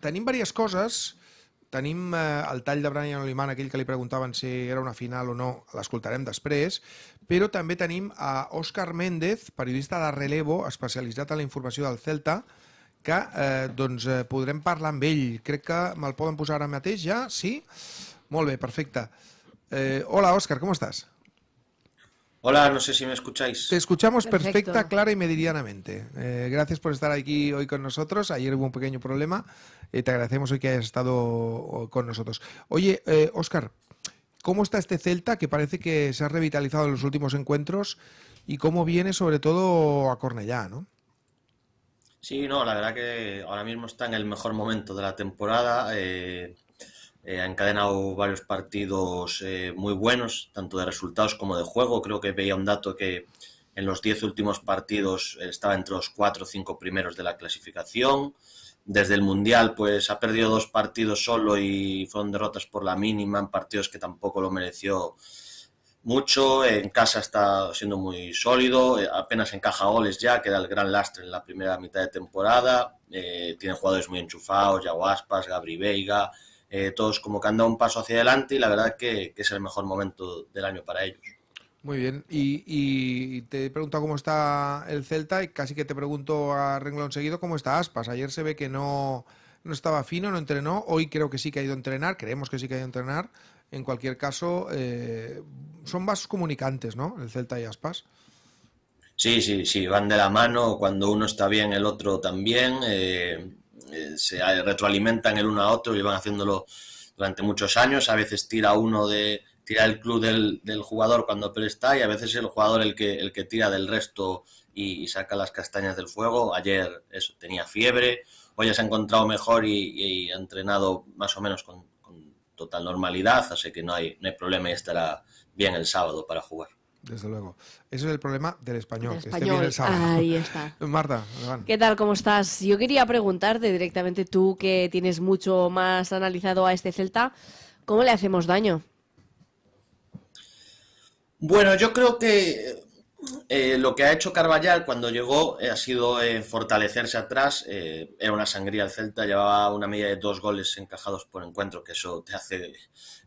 tenim diverses coses. Tenim eh, el tall de Brian Oliman, aquell que li preguntaven si era una final o no, l'escoltarem després, però també tenim a Òscar Méndez, periodista de relevo, especialitzat en la informació del Celta, que eh, doncs, eh, podrem parlar amb ell. Crec que me'l poden posar ara mateix ja, sí? Molt bé, perfecte. Eh, hola, Òscar, com estàs? Hola, no sé si me escucháis. Te escuchamos perfecta, clara y medianamente. Eh, gracias por estar aquí hoy con nosotros. Ayer hubo un pequeño problema. Eh, te agradecemos hoy que hayas estado oh, con nosotros. Oye, Oscar, eh, ¿cómo está este Celta que parece que se ha revitalizado en los últimos encuentros y cómo viene sobre todo a Cornellá, no? Sí, no, la verdad que ahora mismo está en el mejor momento de la temporada. Eh, ha encadenado varios partidos eh, muy buenos, tanto de resultados como de juego. Creo que veía un dato que en los diez últimos partidos eh, estaba entre los cuatro o cinco primeros de la clasificación. Desde el Mundial, pues ha perdido dos partidos solo y fueron derrotas por la mínima en partidos que tampoco lo mereció mucho. En casa está siendo muy sólido, apenas encaja goles ya, que el gran lastre en la primera mitad de temporada. tiene jugadores muy enchufados, Yaguaspas, Gabri Veiga, eh, todos como que han dado un paso hacia adelante y la verdad que, es el mejor momento del año para ellos. Muy bien, y, te he preguntado cómo está el Celta y casi que te pregunto a renglón seguido cómo está Aspas. Ayer se ve que no, no estaba fino, no entrenó, hoy creo que sí que ha ido a entrenar, creemos que sí que ha ido a entrenar. En cualquier caso, eh, son vasos comunicantes, ¿no? El Celta y Aspas. Sí, sí, sí, van de la mano, cuando uno está bien el otro también. Eh, eh, se retroalimentan el uno a otro y van haciéndolo durante muchos años. A veces tira uno de tira el club del, del jugador cuando presta y a veces es el jugador el que, el que tira del resto y, saca las castañas del fuego. Ayer eso, tenía fiebre, hoy ya se ha encontrado mejor y, ha entrenado más o menos con, total normalidad, así que no hay, no hay problema y estará bien el sábado para jugar. Desde luego. Ese es el problema del español. Ahí está. Marta, ¿qué tal? ¿Cómo estás? Yo quería preguntarte directamente tú, que tienes mucho más analizado a este Celta, ¿cómo le hacemos daño? Bueno, yo creo que eh, lo que ha hecho Carvallal cuando llegó eh, ha sido eh, fortalecerse atrás. era una sangría el Celta, llevaba una media de dos goles encajados por encuentro, que eso te hace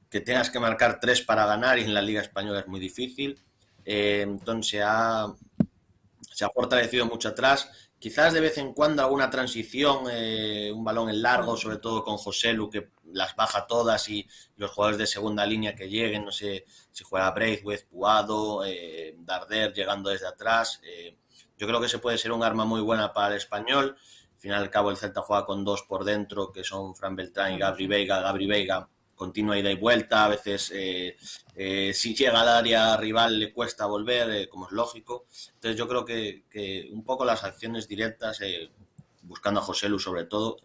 que tengas que marcar tres para ganar y en la Liga Española es muy difícil. Eh, entonces se ha, fortalecido mucho atrás. Quizás de vez en cuando alguna transición, eh, un balón en largo, sobre todo con José Lu, que las baja todas y los jugadores de segunda línea que lleguen, no sé si juega Braithwaite, Puado, eh, Darder llegando desde atrás. yo creo que se puede ser un arma muy buena para el español. Al final al cabo el Celta juega con dos por dentro, que son Fran Beltrán y Gabri Veiga. Gabri Veiga continua ida y vuelta, a veces eh, eh, si llega al área rival le cuesta volver, eh, como es lógico. Entonces yo creo que, un poco las acciones directas, buscando a José Lu sobre todo,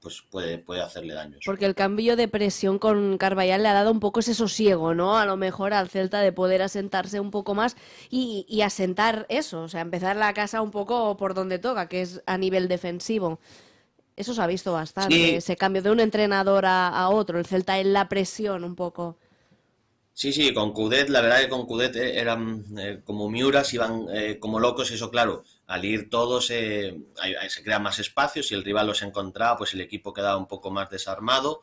pues puede, hacerle daño. Porque el cambio de presión con Carvallal le ha dado un poco ese sosiego, ¿no? A lo mejor al Celta de poder asentarse un poco más y, y asentar eso, o sea, empezar la casa un poco por donde toca, que es a nivel defensivo. Eso se ha visto bastante, ese cambio de un entrenador a, otro, el Celta en la presión un poco. Sí, sí, con Cudet, la verdad es que con Cudet eh, eran eh, como miuras, iban eh, como locos, eso claro, al ir todos se crean más espacios, si el rival los encontraba, pues el equipo quedaba un poco más desarmado.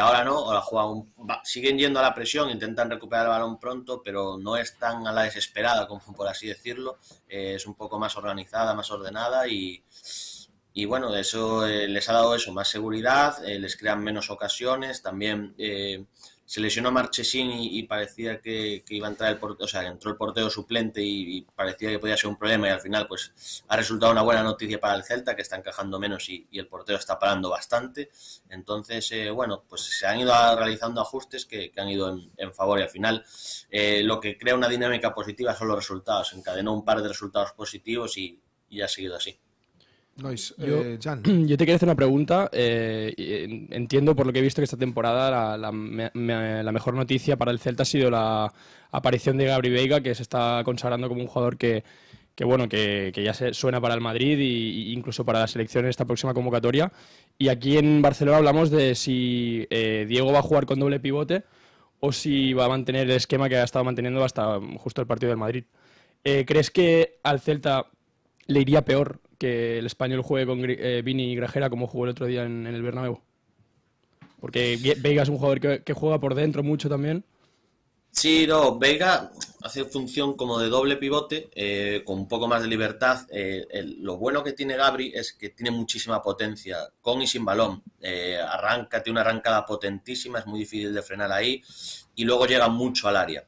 ahora no, ahora siguen yendo a la presión, intentan recuperar el balón pronto, pero no es tan a la desesperada, por así decirlo, es un poco más organizada, más ordenada y y bueno, eso eh, les ha dado eso, más seguridad, eh, les crean menos ocasiones, también eh, se lesionó Marchesín y, parecía que, iba a entrar el portero, o sea, entró el portero suplente y, parecía que podía ser un problema y al final pues ha resultado una buena noticia para el Celta, que está encajando menos y, el portero está parando bastante. Entonces, bueno, pues se han ido realizando ajustes que, han ido en, favor y al final lo que crea una dinámica positiva son los resultados, encadenó un par de resultados positivos y ha seguido así. Eh, yo, te quiero hacer una pregunta. Eh, entiendo por lo que he visto que esta temporada la, mejor noticia para el Celta ha sido la aparición de Gabri Veiga, que se está consagrando como un jugador que, bueno, que, ya se, suena para el Madrid e incluso para la selección en esta próxima convocatoria. Y aquí en Barcelona hablamos de si eh, Diego va a jugar con doble pivote o si va a mantener el esquema que ha estado manteniendo hasta justo el partido del Madrid. ¿Crees que al Celta le iría peor que el español juegue con eh, Vini y Grajera como jugó el otro día en, el Bernabéu. Porque Vega es un jugador que, juega por dentro mucho también. Sí, no, Vega... hace función como de doble pivote, eh, con un poco más de libertad. Eh, lo bueno que tiene Gabri es que tiene muchísima potencia, con y sin balón. arranca, tiene una arrancada potentísima, es muy difícil de frenar ahí, y luego llega mucho al área.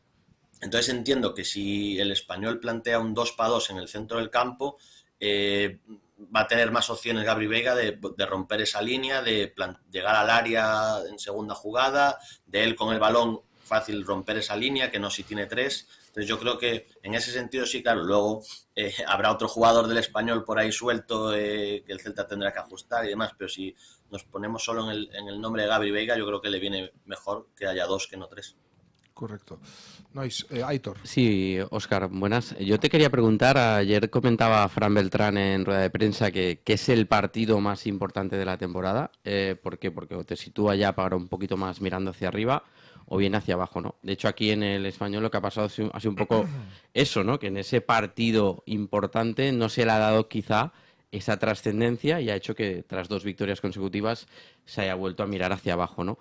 Entonces entiendo que si el español plantea un 2 para 2 en el centro del campo, eh, va a tener más opciones Gabri Vega de, romper esa línea, de llegar al área en segunda jugada, de él con el balón fácil romper esa línea, que no si tiene tres. Entonces yo creo que en ese sentido sí, claro, luego eh, habrá otro jugador del español por ahí suelto eh, que el Celta tendrá que ajustar y demás, pero si nos ponemos solo en el, en el nombre de Gabri Vega yo creo que le viene mejor que haya dos que no tres. Correcto. Nois, eh, Aitor. Sí, Oscar, buenas. Yo te quería preguntar, ayer comentaba Fran Beltrán en rueda de prensa que, es el partido más importante de la temporada. Eh, ¿Por qué? Porque te sitúa ya para un poquito más mirando hacia arriba o bien hacia abajo, ¿no? De hecho, aquí en el español lo que ha pasado ha un poco eso, ¿no? Que en ese partido importante no se le ha dado quizá esa trascendencia y ha hecho que tras dos victorias consecutivas se haya vuelto a mirar hacia abajo, ¿no?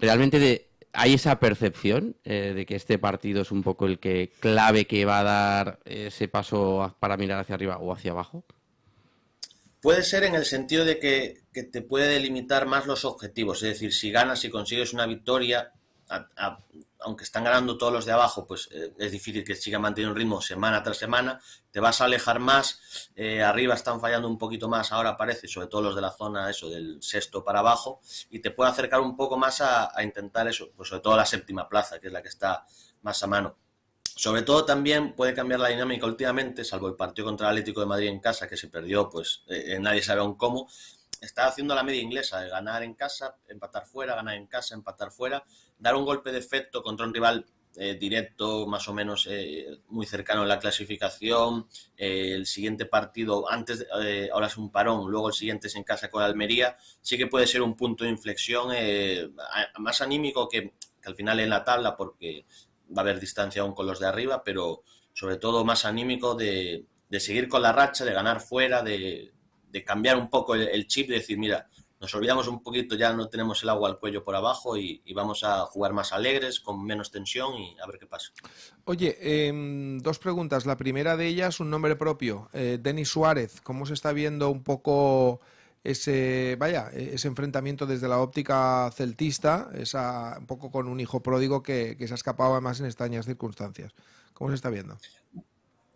Realmente de, hay esa percepción eh, de que este partido es un poco el que clave que va a dar ese paso para mirar hacia arriba o hacia abajo. Puede ser en el sentido de que, te puede delimitar más los objetivos, es decir, si ganas y consigues una victoria, a, aunque están ganando todos los de abajo, pues eh, es difícil que sigan manteniendo un ritmo semana tras semana, te vas a alejar más, eh, arriba están fallando un poquito más, ahora parece, sobre todo los de la zona, eso, del sexto para abajo, y te puede acercar un poco más a, intentar eso, pues sobre todo la séptima plaza, que es la que está más a mano. Sobre todo también puede cambiar la dinámica últimamente, salvo el partido contra el Atlético de Madrid en casa, que se perdió, pues eh, nadie sabe aún cómo, Está haciendo la media inglesa de ganar en casa, empatar fuera, ganar en casa, empatar fuera, dar un golpe de efecto contra un rival eh, directo, más o menos eh, muy cercano en la clasificación. Eh, el siguiente partido, antes, ahora es un parón, luego el siguiente es en casa con Almería. Sí que puede ser un punto de inflexión más anímico que, al final en la tabla, porque va a haber distancia aún con los de arriba, pero sobre todo más anímico de seguir con la racha, de ganar fuera, de, de cambiar un poco el, chip, de decir, mira, nos olvidamos un poquito, ya no tenemos el agua al cuello por abajo y, vamos a jugar más alegres, con menos tensión y a ver qué pasa. Oye, em, dos preguntas. La primera de ellas, un nombre propio. Eh, Denis Suárez, ¿cómo se está viendo un poco ese, vaya, e, ese enfrentamiento desde la óptica celtista, esa, un poco con un hijo pródigo que, que se ha escapado además en extrañas circunstancias? ¿Cómo se está viendo?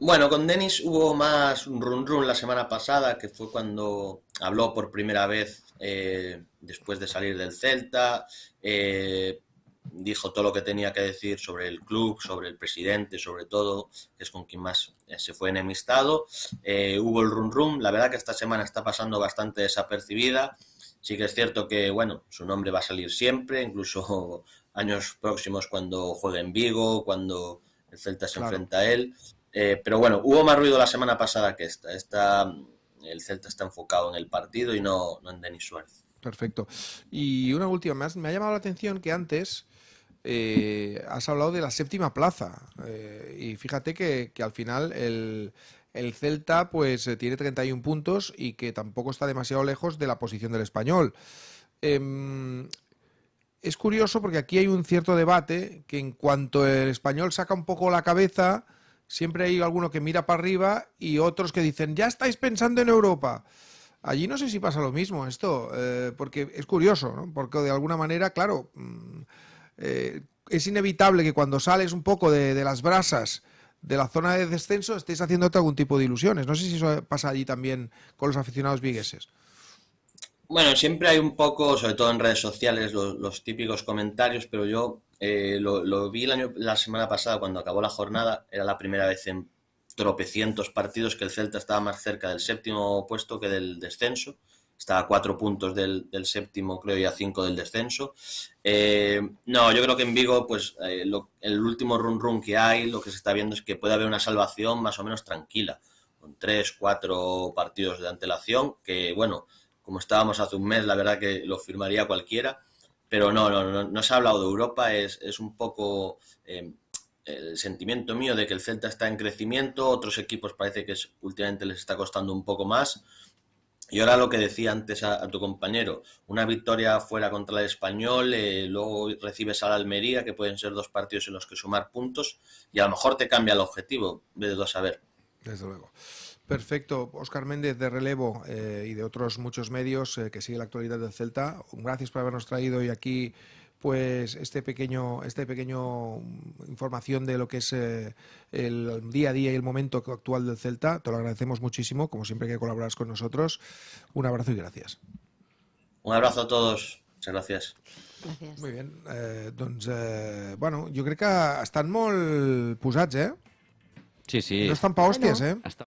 Bueno, con Denis hubo más run run la semana pasada, que fue cuando habló por primera vez eh, después de salir del Celta. Eh, dijo todo lo que tenía que decir sobre el club, sobre el presidente, sobre todo, que es con quien más eh, se fue enemistado. hubo el run run. La verdad que esta semana está pasando bastante desapercibida. Sí que es cierto que, bueno, su nombre va a salir siempre, incluso años próximos cuando juegue en Vigo, cuando el Celta se enfrenta a él. Eh, pero bueno, hubo más ruido la semana pasada que esta. Esta el Celta está enfocado en el partido y no, en Denis Suárez. Perfecto. Y una última más. Me ha llamado la atención que antes eh, has hablado de la séptima plaza. Eh, y fíjate que, al final el, Celta pues tiene 31 puntos y que tampoco está demasiado lejos de la posición del español. Em, es curioso porque aquí hay un cierto debate que en cuanto el español saca un poco la cabeza siempre hay alguno que mira para arriba y otros que dicen, ya estáis pensando en Europa. Allí no sé si pasa lo mismo esto, eh, porque es curioso, ¿no? porque de alguna manera, claro, mm, eh, es inevitable que cuando sales un poco de, las brasas de la zona de descenso estéis haciéndote algún tipo de ilusiones. No sé si eso pasa allí también con los aficionados vigueses. Bueno, siempre hay un poco, sobre todo en redes sociales, los típicos comentarios, pero yo eh, lo, vi el año, la semana pasada cuando acabó la jornada, era la primera vez en tropecientos partidos que el Celta estaba más cerca del séptimo puesto que del descenso. Estaba a cuatro puntos del, séptimo, creo, y a cinco del descenso. Eh, no, yo creo que en Vigo, pues eh, el último run run que hay, lo que se está viendo es que puede haber una salvación más o menos tranquila, con tres, cuatro partidos de antelación, que bueno, como estábamos hace un mes, la verdad que lo firmaría cualquiera pero no, no, no, se ha hablado de Europa, es, es un poco eh, el sentimiento mío de que el Celta está en crecimiento, otros equipos parece que últimamente les está costando un poco más. Y ahora lo que decía antes a, tu compañero, una victoria fuera contra el español, eh, luego recibes a la Almería, que pueden ser dos partidos en los que sumar puntos, y a lo mejor te cambia el objetivo, vete a saber. Desde luego. Perfecto, Oscar Méndez de Relevo eh, y de otros muchos medios eh, que sigue la actualidad del Celta. Gracias por habernos traído hoy aquí pues este pequeño este pequeño mm, información de lo que es eh, el día a día y el momento actual del Celta. Te lo agradecemos muchísimo, como siempre que colaboras con nosotros. Un abrazo y gracias. Un abrazo a todos. Muchas gracias. Muy bien. bueno, yo creo que están muy posats, eh? Sí, sí. No están pa eh?